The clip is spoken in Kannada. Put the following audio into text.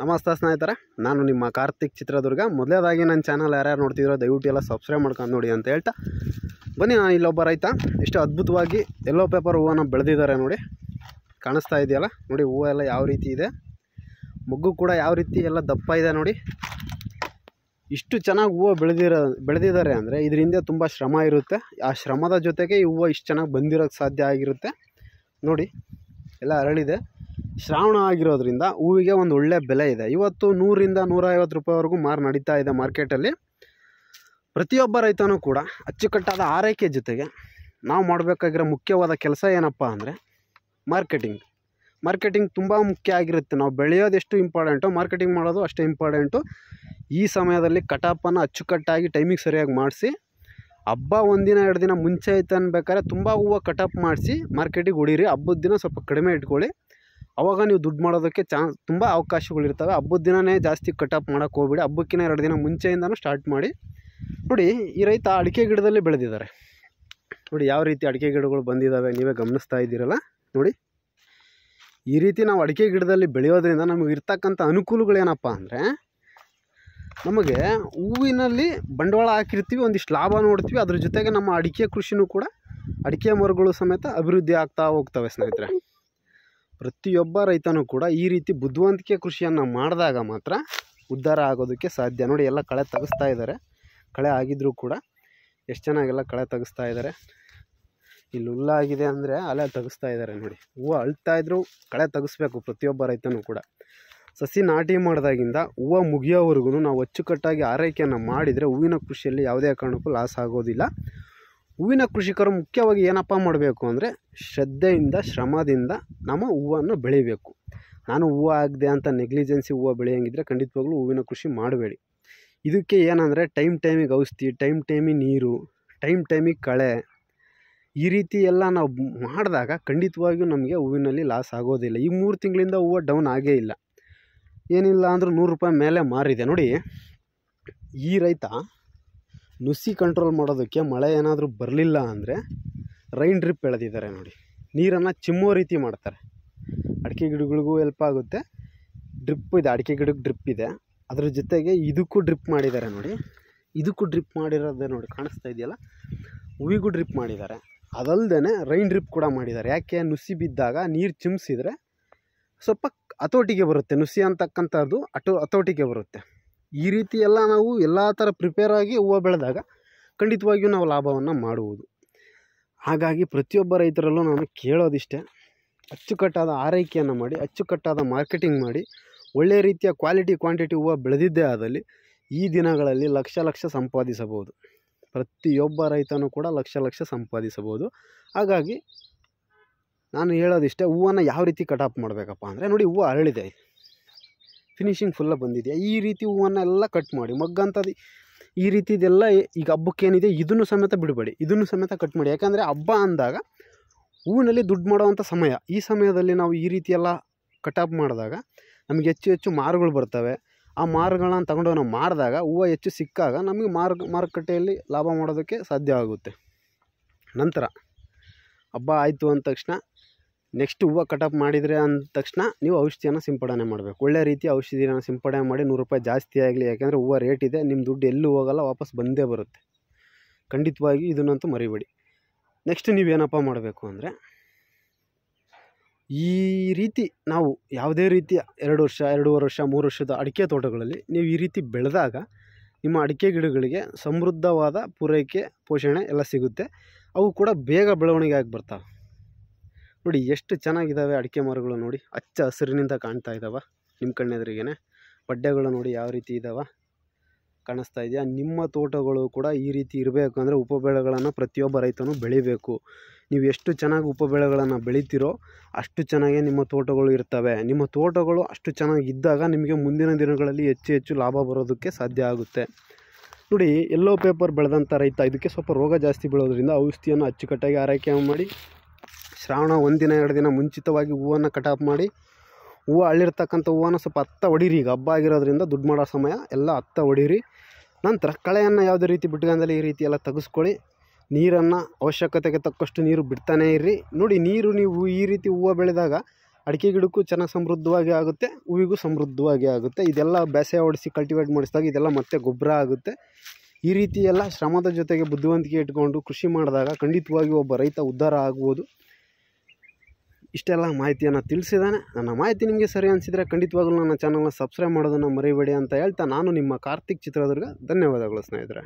ನಮಸ್ತೆ ಸ್ನೇಹಿತರೆ ನಾನು ನಿಮ್ಮ ಕಾರ್ತಿಕ್ ಚಿತ್ರದುರ್ಗ ಮೊದಲೇದಾಗಿ ನನ್ನ ಚಾನಲ್ ಯಾರ್ಯಾರು ನೋಡ್ತಿದ್ರೋ ದಯವಿಟ್ಟು ಎಲ್ಲ ಸಬ್ಸ್ಕ್ರೈಬ್ ಮಾಡ್ಕೊಂಡು ನೋಡಿ ಅಂತ ಹೇಳ್ತಾ ಬನ್ನಿ ನಾನು ಇಲ್ಲೊಬ್ಬ ರೈತ ಇಷ್ಟು ಅದ್ಭುತವಾಗಿ ಎಲ್ಲೋ ಪೇಪರ್ ಹೂವನ್ನ ಬೆಳೆದಿದ್ದಾರೆ ನೋಡಿ ಕಾಣಿಸ್ತಾ ಇದೆಯಲ್ಲ ನೋಡಿ ಹೂವು ಎಲ್ಲ ಯಾವ ರೀತಿ ಇದೆ ಮಗ್ಗು ಕೂಡ ಯಾವ ರೀತಿ ಎಲ್ಲ ದಪ್ಪ ಇದೆ ನೋಡಿ ಇಷ್ಟು ಚೆನ್ನಾಗಿ ಹೂವು ಬೆಳೆದಿರೋ ಬೆಳೆದಿದ್ದಾರೆ ಅಂದರೆ ಇದರಿಂದ ತುಂಬ ಶ್ರಮ ಇರುತ್ತೆ ಆ ಶ್ರಮದ ಜೊತೆಗೆ ಈ ಹೂವು ಇಷ್ಟು ಚೆನ್ನಾಗಿ ಬಂದಿರೋಕ್ಕೆ ಸಾಧ್ಯ ಆಗಿರುತ್ತೆ ನೋಡಿ ಎಲ್ಲ ಅರಳಿದೆ ಶ್ರಾವಣ ಆಗಿರೋದ್ರಿಂದ ಹೂವಿಗೆ ಒಂದು ಒಳ್ಳೆಯ ಬೆಲೆ ಇದೆ ಇವತ್ತು ನೂರಿಂದ ನೂರೈವತ್ತು ರೂಪಾಯಿವರೆಗೂ ಮಾರು ನಡೀತಾ ಇದೆ ಮಾರ್ಕೆಟಲ್ಲಿ ಪ್ರತಿಯೊಬ್ಬ ರೈತನೂ ಕೂಡ ಅಚ್ಚುಕಟ್ಟಾದ ಆರೈಕೆ ಜೊತೆಗೆ ನಾವು ಮಾಡಬೇಕಾಗಿರೋ ಮುಖ್ಯವಾದ ಕೆಲಸ ಏನಪ್ಪ ಅಂದರೆ ಮಾರ್ಕೆಟಿಂಗ್ ಮಾರ್ಕೆಟಿಂಗ್ ತುಂಬ ಮುಖ್ಯ ಆಗಿರುತ್ತೆ ನಾವು ಬೆಳೆಯೋದೆಷ್ಟು ಇಂಪಾರ್ಟೆಂಟು ಮಾರ್ಕೆಟಿಂಗ್ ಮಾಡೋದು ಅಷ್ಟೇ ಇಂಪಾರ್ಟೆಂಟು ಈ ಸಮಯದಲ್ಲಿ ಕಟಪನ್ನು ಅಚ್ಚುಕಟ್ಟಾಗಿ ಟೈಮಿಗೆ ಸರಿಯಾಗಿ ಮಾಡಿಸಿ ಹಬ್ಬ ಒಂದಿನ ಎರಡು ದಿನ ಮುಂಚೆ ಐತೆ ಅನ್ಬೇಕಾದ್ರೆ ತುಂಬ ಹೂವು ಕಟಪ್ ಮಾಡಿಸಿ ಮಾರ್ಕೆಟಿಗೆ ಹೊಡೀರಿ ಹಬ್ಬದ ದಿನ ಸ್ವಲ್ಪ ಕಡಿಮೆ ಇಟ್ಕೊಳ್ಳಿ ಅವಾಗ ನೀವು ದುಡ್ಡು ಮಾಡೋದಕ್ಕೆ ಚಾನ್ಸ್ ತುಂಬ ಅವಕಾಶಗಳಿರ್ತವೆ ಹಬ್ಬದ ದಿನವೇ ಜಾಸ್ತಿ ಕಟಪ್ ಮಾಡೋಕ್ಕೆ ಹೋಗ್ಬಿಡಿ ಹಬ್ಬಕ್ಕಿಂತ ಎರಡು ದಿನ ಮುಂಚೆಯಿಂದನೂ ಸ್ಟಾರ್ಟ್ ಮಾಡಿ ನೋಡಿ ಈ ರೈತ ಅಡಿಕೆ ಗಿಡದಲ್ಲಿ ಬೆಳೆದಿದ್ದಾರೆ ನೋಡಿ ಯಾವ ರೀತಿ ಅಡಿಕೆ ಗಿಡಗಳು ಬಂದಿದ್ದಾವೆ ನೀವೇ ಗಮನಿಸ್ತಾ ಇದ್ದೀರಲ್ಲ ನೋಡಿ ಈ ರೀತಿ ನಾವು ಅಡಿಕೆ ಗಿಡದಲ್ಲಿ ಬೆಳೆಯೋದ್ರಿಂದ ನಮಗೆ ಇರ್ತಕ್ಕಂಥ ಅನುಕೂಲಗಳೇನಪ್ಪ ಅಂದರೆ ನಮಗೆ ಹೂವಿನಲ್ಲಿ ಬಂಡವಾಳ ಹಾಕಿರ್ತೀವಿ ಒಂದಿಷ್ಟು ಲಾಭ ನೋಡ್ತೀವಿ ಅದ್ರ ಜೊತೆಗೆ ನಮ್ಮ ಅಡಿಕೆ ಕೃಷಿನೂ ಕೂಡ ಅಡಿಕೆ ಮರಗಳು ಸಮೇತ ಅಭಿವೃದ್ಧಿ ಆಗ್ತಾ ಹೋಗ್ತವೆ ಸ್ನೇಹಿತರೆ ಪ್ರತಿಯೊಬ್ಬ ರೈತನೂ ಕೂಡ ಈ ರೀತಿ ಬುದ್ಧಿವಂತಿಕೆ ಕೃಷಿಯನ್ನು ಮಾಡಿದಾಗ ಮಾತ್ರ ಉದ್ಧಾರ ಆಗೋದಕ್ಕೆ ಸಾಧ್ಯ ನೋಡಿ ಎಲ್ಲ ಕಳೆ ತೆಗೆಸ್ತಾ ಇದ್ದಾರೆ ಕಳೆ ಆಗಿದ್ದರೂ ಕೂಡ ಎಷ್ಟು ಚೆನ್ನಾಗೆಲ್ಲ ಕಳೆ ತೆಗೆಸ್ತಾ ಇದ್ದಾರೆ ಇಲ್ಲಿ ಹುಲ್ಲಾಗಿದೆ ಅಂದರೆ ಅಲೆ ತೆಗೆಸ್ತಾ ಇದ್ದಾರೆ ನೋಡಿ ಹೂವು ಅಳ್ತಾ ಇದ್ದರೂ ಕಳೆ ತೆಗೆಸ್ಬೇಕು ಪ್ರತಿಯೊಬ್ಬ ರೈತನೂ ಕೂಡ ಸಸಿ ನಾಟಿ ಮಾಡಿದಾಗಿಂದ ಹೂವು ಮುಗಿಯೋವರೆಗೂ ನಾವು ಅಚ್ಚುಕಟ್ಟಾಗಿ ಆರೈಕೆಯನ್ನು ಮಾಡಿದರೆ ಹೂವಿನ ಕೃಷಿಯಲ್ಲಿ ಯಾವುದೇ ಕಾರಣಕ್ಕೂ ಲಾಸ್ ಆಗೋದಿಲ್ಲ ಹೂವಿನ ಕೃಷಿಕರು ಮುಖ್ಯವಾಗಿ ಏನಪ್ಪ ಮಾಡಬೇಕು ಅಂದರೆ ಶ್ರದ್ಧೆಯಿಂದ ಶ್ರಮದಿಂದ ನಮ್ಮ ಹೂವನ್ನು ಬೆಳೀಬೇಕು ನಾನು ಹೂವು ಆಗದೆ ಅಂತ ನೆಗ್ಲಿಜೆನ್ಸಿ ಹೂವು ಬೆಳೆಯಂಗಿದ್ರೆ ಖಂಡಿತವಾಗ್ಲೂ ಹೂವಿನ ಕೃಷಿ ಮಾಡಬೇಡಿ ಇದಕ್ಕೆ ಏನಂದರೆ ಟೈಮ್ ಟೈಮಿಗೆ ಔಷಧಿ ಟೈಮ್ ಟೈಮಿಗೆ ನೀರು ಟೈಮ್ ಟೈಮಿಗೆ ಕಳೆ ಈ ರೀತಿ ಎಲ್ಲ ನಾವು ಮಾಡಿದಾಗ ಖಂಡಿತವಾಗಿಯೂ ನಮಗೆ ಹೂವಿನಲ್ಲಿ ಲಾಸ್ ಆಗೋದಿಲ್ಲ ಈ ಮೂರು ತಿಂಗಳಿಂದ ಹೂವು ಡೌನ್ ಆಗೇ ಇಲ್ಲ ಏನಿಲ್ಲ ಅಂದರೂ ನೂರು ರೂಪಾಯಿ ಮೇಲೆ ಮಾರಿದೆ ನೋಡಿ ಈ ರೈತ ನುಸಿ ಕಂಟ್ರೋಲ್ ಮಾಡೋದಕ್ಕೆ ಮಳೆ ಏನಾದರೂ ಬರಲಿಲ್ಲ ಅಂದರೆ ರೈನ್ ಡ್ರಿಪ್ ಎಳೆದಿದ್ದಾರೆ ನೋಡಿ ನೀರನ್ನು ಚಿಮ್ಮೋ ರೀತಿ ಮಾಡ್ತಾರೆ ಅಡಿಕೆ ಗಿಡಗಳಿಗೂ ಹೆಲ್ಪ್ ಆಗುತ್ತೆ ಡ್ರಿಪ್ ಇದೆ ಅಡಿಕೆ ಗಿಡಕ್ಕೆ ಡ್ರಿಪ್ ಇದೆ ಅದ್ರ ಜೊತೆಗೆ ಇದಕ್ಕೂ ಡ್ರಿಪ್ ಮಾಡಿದ್ದಾರೆ ನೋಡಿ ಇದಕ್ಕೂ ಡ್ರಿಪ್ ಮಾಡಿರೋದೇ ನೋಡಿ ಕಾಣಿಸ್ತಾ ಇದೆಯಲ್ಲ ಹೂವಿಗೂ ಡ್ರಿಪ್ ಮಾಡಿದ್ದಾರೆ ಅದಲ್ಲದೆ ರೈನ್ ಡ್ರಿಪ್ ಕೂಡ ಮಾಡಿದ್ದಾರೆ ಯಾಕೆ ನುಸಿ ಬಿದ್ದಾಗ ನೀರು ಚಿಮ್ಸಿದ್ರೆ ಸ್ವಲ್ಪ ಹತೋಟಿಗೆ ಬರುತ್ತೆ ನುಸಿ ಅಂತಕ್ಕಂಥದ್ದು ಅಟೋ ಹತೋಟಿಗೆ ಬರುತ್ತೆ ಈ ರೀತಿ ಎಲ್ಲ ನಾವು ಎಲ್ಲ ಥರ ಪ್ರಿಪೇರಾಗಿ ಹೂವು ಬೆಳೆದಾಗ ಖಂಡಿತವಾಗಿಯೂ ನಾವು ಲಾಭವನ್ನು ಮಾಡುವುದು ಹಾಗಾಗಿ ಪ್ರತಿಯೊಬ್ಬ ರೈತರಲ್ಲೂ ನಾನು ಕೇಳೋದಿಷ್ಟೇ ಅಚ್ಚುಕಟ್ಟಾದ ಆರೈಕೆಯನ್ನು ಮಾಡಿ ಅಚ್ಚುಕಟ್ಟಾದ ಮಾರ್ಕೆಟಿಂಗ್ ಮಾಡಿ ಒಳ್ಳೆಯ ರೀತಿಯ ಕ್ವಾಲಿಟಿ ಕ್ವಾಂಟಿಟಿ ಹೂವು ಬೆಳೆದಿದ್ದೇ ಆದಲ್ಲಿ ಈ ದಿನಗಳಲ್ಲಿ ಲಕ್ಷ ಲಕ್ಷ ಸಂಪಾದಿಸಬಹುದು ಪ್ರತಿಯೊಬ್ಬ ರೈತನೂ ಕೂಡ ಲಕ್ಷ ಲಕ್ಷ ಸಂಪಾದಿಸಬಹುದು ಹಾಗಾಗಿ ನಾನು ಹೇಳೋದಿಷ್ಟೇ ಹೂವನ್ನು ಯಾವ ರೀತಿ ಕಟಾಪ್ ಮಾಡಬೇಕಪ್ಪ ಅಂದರೆ ನೋಡಿ ಹೂವು ಅರಳಿದೆ ಫಿನಿಷಿಂಗ್ ಫುಲ್ಲ ಬಂದಿದೆ ಈ ರೀತಿ ಹೂವನ್ನೆಲ್ಲ ಕಟ್ ಮಾಡಿ ಮಗ್ಗಂಥದ್ದು ಈ ರೀತಿದೆಲ್ಲ ಈಗ ಹಬ್ಬಕ್ಕೇನಿದೆ ಇದನ್ನು ಸಮೇತ ಬಿಡಬೇಡಿ ಇದನ್ನು ಸಮೇತ ಕಟ್ ಮಾಡಿ ಯಾಕಂದರೆ ಹಬ್ಬ ಅಂದಾಗ ಹೂವಿನಲ್ಲಿ ದುಡ್ಡು ಮಾಡುವಂಥ ಸಮಯ ಈ ಸಮಯದಲ್ಲಿ ನಾವು ಈ ರೀತಿಯೆಲ್ಲ ಕಟಪ್ ಮಾಡಿದಾಗ ನಮಗೆ ಹೆಚ್ಚು ಹೆಚ್ಚು ಮಾರುಗಳು ಬರ್ತವೆ ಆ ಮಾರುಗಳನ್ನ ತಗೊಂಡು ನಾವು ಮಾಡಿದಾಗ ಹೂವು ಹೆಚ್ಚು ಸಿಕ್ಕಾಗ ನಮಗೆ ಮಾರು ಮಾರುಕಟ್ಟೆಯಲ್ಲಿ ಲಾಭ ಮಾಡೋದಕ್ಕೆ ಸಾಧ್ಯ ಆಗುತ್ತೆ ನಂತರ ಹಬ್ಬ ಆಯಿತು ಅಂದ ತಕ್ಷಣ ನೆಕ್ಸ್ಟ್ ಹೂವು ಕಟಪ್ ಮಾಡಿದರೆ ಅಂದ ತಕ್ಷಣ ನೀವು ಔಷಧಿಯನ್ನು ಸಿಂಪಡಣೆ ಮಾಡಬೇಕು ಒಳ್ಳೆ ರೀತಿ ಔಷಧಿಯನ್ನು ಸಿಂಪಡಣೆ ಮಾಡಿ ನೂರು ರೂಪಾಯಿ ಜಾಸ್ತಿ ಆಗಲಿ ಯಾಕೆಂದರೆ ಹೂವು ರೇಟ್ ಇದೆ ನಿಮ್ಮ ದುಡ್ಡು ಎಲ್ಲೂ ಹೋಗಲ್ಲ ವಾಪಸ್ ಬಂದೇ ಬರುತ್ತೆ ಖಂಡಿತವಾಗಿ ಇದನ್ನಂತೂ ಮರಿಬೇಡಿ ನೆಕ್ಸ್ಟ್ ನೀವೇನಪ್ಪ ಮಾಡಬೇಕು ಅಂದರೆ ಈ ರೀತಿ ನಾವು ಯಾವುದೇ ರೀತಿಯ ಎರಡು ವರ್ಷ ಎರಡೂವರೆ ವರ್ಷ ಮೂರು ವರ್ಷದ ಅಡಿಕೆ ತೋಟಗಳಲ್ಲಿ ನೀವು ಈ ರೀತಿ ಬೆಳೆದಾಗ ನಿಮ್ಮ ಅಡಿಕೆ ಗಿಡಗಳಿಗೆ ಸಮೃದ್ಧವಾದ ಪೂರೈಕೆ ಪೋಷಣೆ ಎಲ್ಲ ಸಿಗುತ್ತೆ ಅವು ಕೂಡ ಬೇಗ ಬೆಳವಣಿಗೆ ಆಗಿ ಬರ್ತಾವೆ ನೋಡಿ ಎಷ್ಟು ಚೆನ್ನಾಗಿದ್ದಾವೆ ಅಡಿಕೆ ಮರಗಳು ನೋಡಿ ಹಚ್ಚ ಹಸಿರಿನಿಂದ ಕಾಣ್ತಾ ಇದ್ದಾವೆ ನಿಮ್ಮ ಕಣ್ಣೆದುರಿಗೇನೆ ಬಡ್ಡೆಗಳು ನೋಡಿ ಯಾವ ರೀತಿ ಇದ್ದಾವೆ ಕಾಣಿಸ್ತಾ ಇದೆಯಾ ನಿಮ್ಮ ತೋಟಗಳು ಕೂಡ ಈ ರೀತಿ ಇರಬೇಕು ಅಂದರೆ ಉಪಬೆಳೆಗಳನ್ನು ಪ್ರತಿಯೊಬ್ಬ ರೈತನು ಬೆಳಿಬೇಕು ನೀವು ಎಷ್ಟು ಚೆನ್ನಾಗಿ ಉಪಬೆಳೆಗಳನ್ನು ಬೆಳಿತೀರೋ ಅಷ್ಟು ಚೆನ್ನಾಗೇ ನಿಮ್ಮ ತೋಟಗಳು ಇರ್ತವೆ ನಿಮ್ಮ ತೋಟಗಳು ಅಷ್ಟು ಚೆನ್ನಾಗಿದ್ದಾಗ ನಿಮಗೆ ಮುಂದಿನ ದಿನಗಳಲ್ಲಿ ಹೆಚ್ಚು ಹೆಚ್ಚು ಲಾಭ ಬರೋದಕ್ಕೆ ಸಾಧ್ಯ ಆಗುತ್ತೆ ನೋಡಿ ಎಲ್ಲೋ ಪೇಪರ್ ಬೆಳೆದಂಥ ರೈತ ಇದಕ್ಕೆ ಸ್ವಲ್ಪ ರೋಗ ಜಾಸ್ತಿ ಬೀಳೋದ್ರಿಂದ ಔಷಧಿಯನ್ನು ಅಚ್ಚುಕಟ್ಟಾಗಿ ಆರೈಕೆ ಮಾಡಿ ಶ್ರಾವಣ ಒಂದಿನ ಎರಡು ದಿನ ಮುಂಚಿತವಾಗಿ ಹೂವನ್ನು ಕಟಾಪ್ ಮಾಡಿ ಹೂವು ಅಳ್ಳಿರ್ತಕ್ಕಂಥ ಹೂವನ್ನು ಸ್ವಲ್ಪ ಹತ್ತ ಹೊಡೀರಿ ಈಗ ಹಬ್ಬ ಆಗಿರೋದ್ರಿಂದ ದುಡ್ಡು ಮಾಡೋ ಸಮಯ ಎಲ್ಲ ಹತ್ತ ಹೊಡೀರಿ ನಂತರ ಕಳೆಯನ್ನು ಯಾವುದೇ ರೀತಿ ಬಿಟ್ಕೊಂಡಲ್ಲಿ ಈ ರೀತಿ ಎಲ್ಲ ತೆಗೆಸ್ಕೊಳ್ಳಿ ನೀರನ್ನು ಅವಶ್ಯಕತೆಗೆ ತಕ್ಕಷ್ಟು ನೀರು ಬಿಡ್ತಾನೇ ಇರ್ರಿ ನೋಡಿ ನೀರು ನೀವು ಈ ರೀತಿ ಹೂವು ಬೆಳೆದಾಗ ಅಡಿಕೆ ಗಿಡಕ್ಕೂ ಚೆನ್ನಾಗಿ ಸಮೃದ್ಧವಾಗಿ ಆಗುತ್ತೆ ಹೂವಿಗೂ ಸಮೃದ್ಧವಾಗಿ ಆಗುತ್ತೆ ಇದೆಲ್ಲ ಬೇಸಾಯ ಹೊಡಿಸಿ ಕಲ್ಟಿವೇಟ್ ಮಾಡಿಸಿದಾಗ ಇದೆಲ್ಲ ಮತ್ತೆ ಗೊಬ್ಬರ ಆಗುತ್ತೆ ಈ ರೀತಿ ಎಲ್ಲ ಶ್ರಮದ ಜೊತೆಗೆ ಬುದ್ಧಿವಂತಿಕೆ ಇಟ್ಕೊಂಡು ಕೃಷಿ ಮಾಡಿದಾಗ ಖಂಡಿತವಾಗಿ ಒಬ್ಬ ರೈತ ಉದ್ಧಾರ ಆಗ್ಬೋದು ಇಷ್ಟೆಲ್ಲ ಮಾಹಿತಿಯನ್ನು ತಿಳಿಸಿದ್ದಾನೆ ನನ್ನ ಮಾಹಿತಿ ನಿಮಗೆ ಸರಿ ಅನಿಸಿದರೆ ಖಂಡಿತವಾಗಲೂ ನನ್ನ ಚಾನಲ್ನ ಸಬ್ಸ್ಕ್ರೈಬ್ ಮಾಡೋದನ್ನು ಮರಿಬೇಡಿ ಅಂತ ಹೇಳ್ತಾ ನಾನು ನಿಮ್ಮ ಕಾರ್ತಿಕ್ ಚಿತ್ರದುರ್ಗ ಧನ್ಯವಾದಗಳು ಸ್ನೇಹಿತರೆ